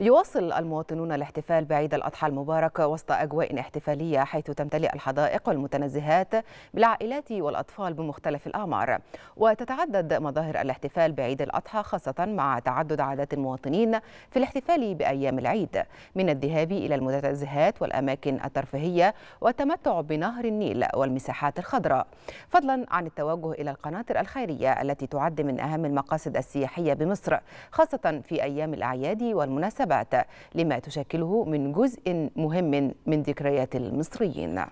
يواصل المواطنون الاحتفال بعيد الأضحى المبارك وسط أجواء احتفالية حيث تمتلئ الحدائق والمتنزهات بالعائلات والأطفال بمختلف الأعمار وتتعدد مظاهر الاحتفال بعيد الأضحى خاصة مع تعدد عادات المواطنين في الاحتفال بأيام العيد من الذهاب إلى المتنزهات والأماكن الترفيهية والتمتع بنهر النيل والمساحات الخضراء فضلا عن التوجه إلى القناطر الخيرية التي تعد من أهم المقاصد السياحية بمصر خاصة في أيام الأعياد والمناسبات والمناسبات لما تشكله من جزء مهم من ذكريات المصريين